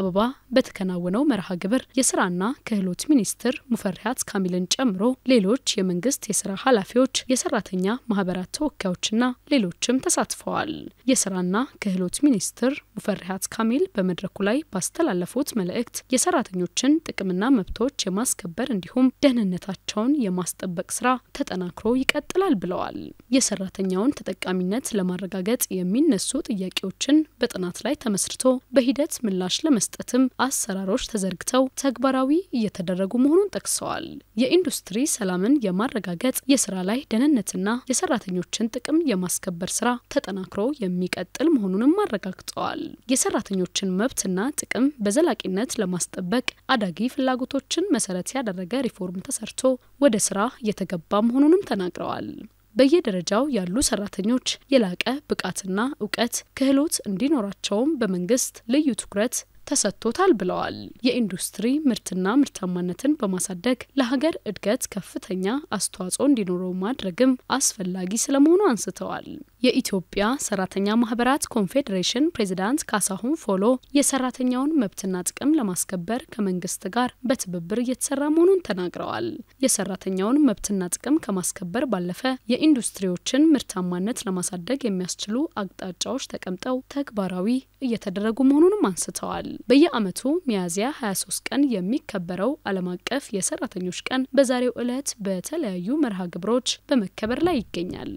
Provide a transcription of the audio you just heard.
አበባ በተከናወነው መርሃ ግብር የስራና ክህሎት ሚኒስትር ሙፈሪያት ካሚልን ጨምሮ ሌሎች የመንግስት የስራ ኃላፊዎች፣ የሰራተኛ ማህበራት ተወካዮችና ሌሎችም ተሳትፈዋል። የስራና ክህሎት ሚኒስትር ሙፈሪያት ካሚል በመድረኩ ላይ ባስተላለፉት መልእክት የሰራተኞችን ጥቅምና መብቶች የማስከበር እንዲሁም ደህንነታቸውን የማስጠበቅ ስራ ተጠናክሮ ይቀጥላል ብለዋል። የሰራተኛውን ተጠቃሚነት ለማረጋገጥ የሚነሱ ጥያቄዎችን በጥናት ላይ ተመስርቶ በሂደት ምላሽ ለመ መስጠትም አሰራሮች ተዘርግተው ተግባራዊ እየተደረጉ መሆኑን ጠቅሰዋል። የኢንዱስትሪ ሰላምን የማረጋገጥ የስራ ላይ ደህንነትና የሰራተኞችን ጥቅም የማስከበር ስራ ተጠናክሮ የሚቀጥል መሆኑንም አረጋግጠዋል። የሰራተኞችን መብትና ጥቅም በዘላቂነት ለማስጠበቅ አዳጊ ፍላጎቶችን መሰረት ያደረገ ሪፎርም ተሰርቶ ወደ ስራ የተገባ መሆኑንም ተናግረዋል። በየደረጃው ያሉ ሰራተኞች የላቀ ብቃትና እውቀት ክህሎት እንዲኖራቸውም በመንግስት ልዩ ትኩረት ተሰጥቶታል ብለዋል። የኢንዱስትሪ ምርትና ምርታማነትን በማሳደግ ለሀገር እድገት ከፍተኛ አስተዋጽኦ እንዲኖረው ማድረግም አስፈላጊ ስለመሆኑ አንስተዋል። የኢትዮጵያ ሰራተኛ ማህበራት ኮንፌዴሬሽን ፕሬዚዳንት ካሳሁን ፎሎ የሰራተኛውን መብትና ጥቅም ለማስከበር ከመንግስት ጋር በትብብር እየተሰራ መሆኑን ተናግረዋል። የሰራተኛውን መብትና ጥቅም ከማስከበር ባለፈ የኢንዱስትሪዎችን ምርታማነት ለማሳደግ የሚያስችሉ አቅጣጫዎች ተቀምጠው ተግባራዊ እየተደረጉ መሆኑንም አንስተዋል። በየአመቱ ሚያዝያ 23 ቀን የሚከበረው ዓለም አቀፍ የሰራተኞች ቀን በዛሬው ዕለት በተለያዩ መርሃ ግብሮች በመከበር ላይ ይገኛል።